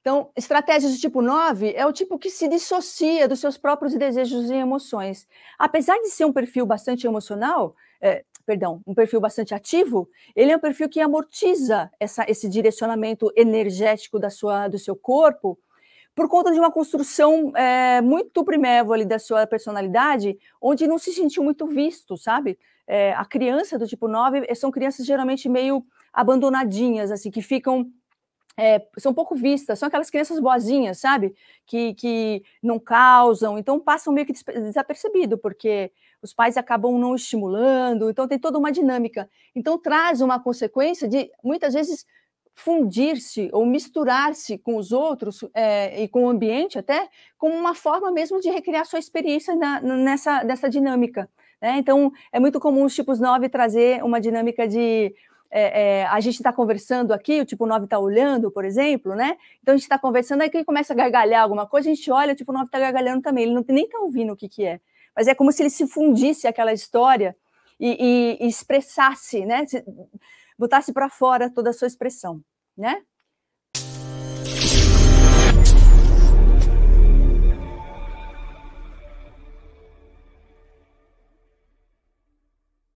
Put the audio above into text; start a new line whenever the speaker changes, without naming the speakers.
Então, estratégias do tipo 9 é o tipo que se dissocia dos seus próprios desejos e emoções. Apesar de ser um perfil bastante emocional, é, perdão, um perfil bastante ativo, ele é um perfil que amortiza essa, esse direcionamento energético da sua, do seu corpo por conta de uma construção é, muito primévola ali da sua personalidade, onde não se sentiu muito visto, sabe? É, a criança do tipo 9 são crianças geralmente meio abandonadinhas, assim, que ficam é, são pouco vistas, são aquelas crianças boazinhas, sabe? Que, que não causam, então passam meio que desapercebido, porque os pais acabam não estimulando, então tem toda uma dinâmica. Então traz uma consequência de muitas vezes fundir-se ou misturar-se com os outros é, e com o ambiente até como uma forma mesmo de recriar sua experiência na, nessa dessa dinâmica. Né? Então é muito comum os tipos 9 trazer uma dinâmica de é, é, a gente está conversando aqui, o tipo 9 está olhando, por exemplo, né? Então a gente está conversando, aí que ele começa a gargalhar alguma coisa, a gente olha, o tipo 9 está gargalhando também, ele não, nem está ouvindo o que, que é. Mas é como se ele se fundisse aquela história e, e, e expressasse, né? Se, botasse para fora toda a sua expressão, né?